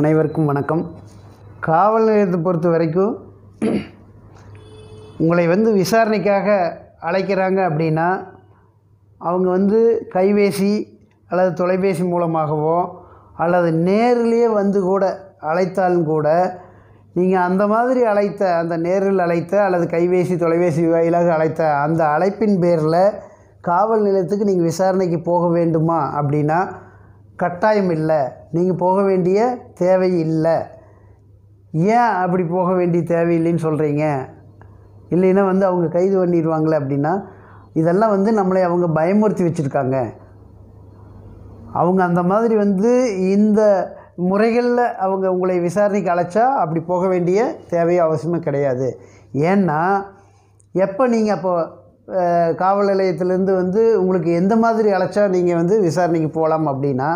அனைவருக்கும் வணக்கம் காவல் நிலையத்தை பொறுத்த வரைக்கும் உங்களை வந்து விசாரணைக்காக அழைக்கிறாங்க அப்படின்னா அவங்க வந்து கைபேசி அல்லது தொலைபேசி மூலமாகவோ அல்லது நேரிலேயே வந்து கூட அழைத்தாலும் கூட நீங்கள் அந்த மாதிரி அழைத்த அந்த நேரில் அழைத்த அல்லது கைபேசி தொலைபேசி வாயிலாக அழைத்த அந்த அழைப்பின் பேரில் காவல் நிலையத்துக்கு நீங்கள் விசாரணைக்கு போக வேண்டுமா அப்படின்னா கட்டாயம் இல்லை நீங்கள் போக வேண்டிய தேவை இல்லை ஏன் அப்படி போக வேண்டிய தேவையில்லைன்னு சொல்கிறீங்க இல்லைன்னா வந்து அவங்க கைது பண்ணிடுவாங்களே அப்படின்னா இதெல்லாம் வந்து நம்மளை அவங்க பயமுறுத்தி வச்சுருக்காங்க அவங்க அந்த மாதிரி வந்து இந்த முறைகளில் அவங்க உங்களை விசாரணைக்கு அழைச்சா அப்படி போக வேண்டிய தேவை அவசியமே கிடையாது ஏன்னா எப்போ நீங்கள் அப்போது காவல் நிலையத்திலேருந்து வந்து உங்களுக்கு எந்த மாதிரி அழைச்சா நீங்கள் வந்து விசாரணைக்கு போகலாம் அப்படின்னா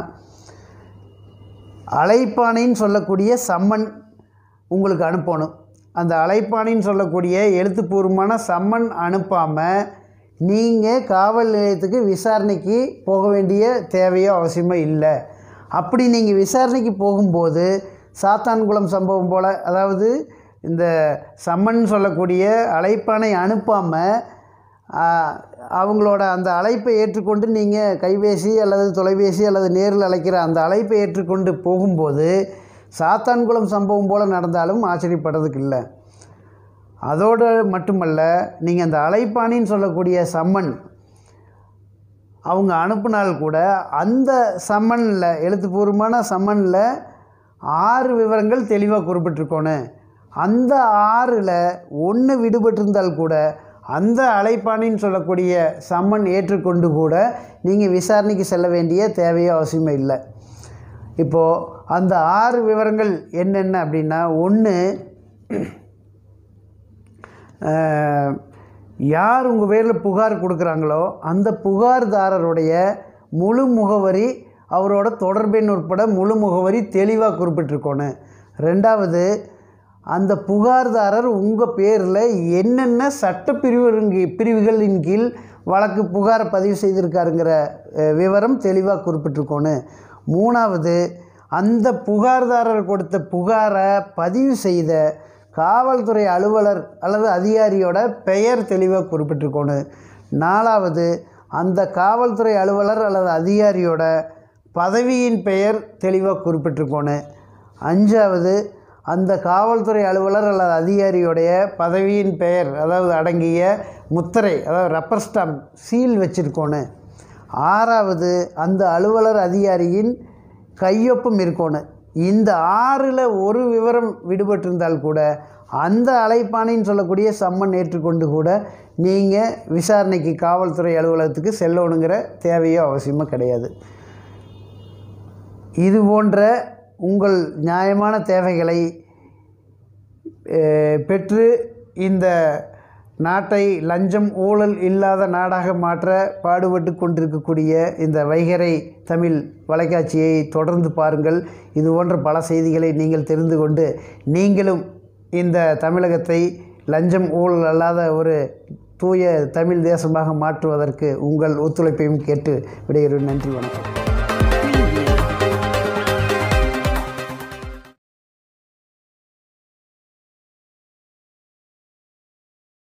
அலைப்பானைன்னு சொல்லக்கூடிய சம்மன் உங்களுக்கு அனுப்பணும் அந்த அலைப்பானைன்னு சொல்லக்கூடிய எழுத்துப்பூர்வமான சம்மன் அனுப்பாமல் நீங்கள் காவல் நிலையத்துக்கு விசாரணைக்கு போக வேண்டிய தேவையோ அவசியமோ இல்லை அப்படி நீங்கள் விசாரணைக்கு போகும்போது சாத்தான்குளம் சம்பவம் போல் அதாவது இந்த சம்மன் சொல்லக்கூடிய அழைப்பானை அனுப்பாமல் அவங்களோட அந்த அழைப்பை ஏற்றுக்கொண்டு நீங்கள் கைபேசி அல்லது தொலைபேசி அல்லது நேரில் அழைக்கிற அந்த அழைப்பை ஏற்றுக்கொண்டு போகும்போது சாத்தான்குளம் சம்பவம் போல் நடந்தாலும் ஆச்சரியப்படுறதுக்கு இல்லை அதோடு மட்டுமல்ல நீங்கள் அந்த அழைப்பாணின்னு சொல்லக்கூடிய சம்மன் அவங்க அனுப்புனால் கூட அந்த சம்மனில் எழுத்துப்பூர்வமான சம்மனில் ஆறு விவரங்கள் தெளிவாக குறிப்பிட்டிருக்கோன்னு அந்த ஆறில் ஒன்று விடுபட்டிருந்தால் கூட அந்த அழைப்பானின்னு சொல்லக்கூடிய சம்மன் ஏற்றுக்கொண்டு கூட நீங்கள் விசாரணைக்கு செல்ல வேண்டிய தேவையோ அவசியமே இல்லை இப்போது அந்த ஆறு விவரங்கள் என்னென்ன அப்படின்னா ஒன்று யார் உங்கள் பேரில் புகார் கொடுக்குறாங்களோ அந்த புகார்தாரருடைய முழு முகவரி அவரோட தொடர்பெண் உட்பட முழு முகவரி தெளிவாக குறிப்பிட்டிருக்கோன்னு ரெண்டாவது அந்த புகார்தாரர் உங்கள் பேரில் என்னென்ன சட்ட பிரிவு பிரிவுகளின் கீழ் வழக்கு புகார் பதிவு செய்திருக்காருங்கிற விவரம் தெளிவாக குறிப்பிட்டிருக்கோன்னு மூணாவது அந்த புகார்தாரர் கொடுத்த புகாரை பதிவு செய்த காவல்துறை அலுவலர் அல்லது அதிகாரியோட பெயர் தெளிவாக குறிப்பிட்டிருக்கோன்னு நாலாவது அந்த காவல்துறை அலுவலர் அல்லது அதிகாரியோட பதவியின் பெயர் தெளிவாக குறிப்பிட்டிருக்கோன்னு அஞ்சாவது அந்த காவல்துறை அலுவலர் அல்லது அதிகாரியுடைய பதவியின் பெயர் அதாவது அடங்கிய முத்திரை அதாவது ரப்பர் ஸ்டாம்ப் சீல் வச்சுருக்கோணும் ஆறாவது அந்த அலுவலர் அதிகாரியின் கையொப்பம் இருக்கணும் இந்த ஆறில் ஒரு விவரம் விடுபட்டிருந்தால் கூட அந்த அழைப்பானைன்னு சொல்லக்கூடிய சம்மன் ஏற்றுக்கொண்டு கூட நீங்கள் விசாரணைக்கு காவல்துறை அலுவலகத்துக்கு செல்லணுங்கிற தேவையோ அவசியமாக கிடையாது இது போன்ற உங்கள் நியாயமான தேவைகளை பெற்று இந்த நாட்டை லஞ்சம் ஊழல் இல்லாத நாடாக மாற்ற பாடுபட்டு கொண்டிருக்கக்கூடிய இந்த வைகரை தமிழ் வலைக்காட்சியை தொடர்ந்து பாருங்கள் இது போன்ற பல செய்திகளை நீங்கள் தெரிந்து கொண்டு நீங்களும் இந்த தமிழகத்தை லஞ்சம் ஊழல் அல்லாத ஒரு தூய தமிழ் தேசமாக மாற்றுவதற்கு உங்கள் ஒத்துழைப்பையும் கேட்டு விடைகிறேன் நன்றி வணக்கம்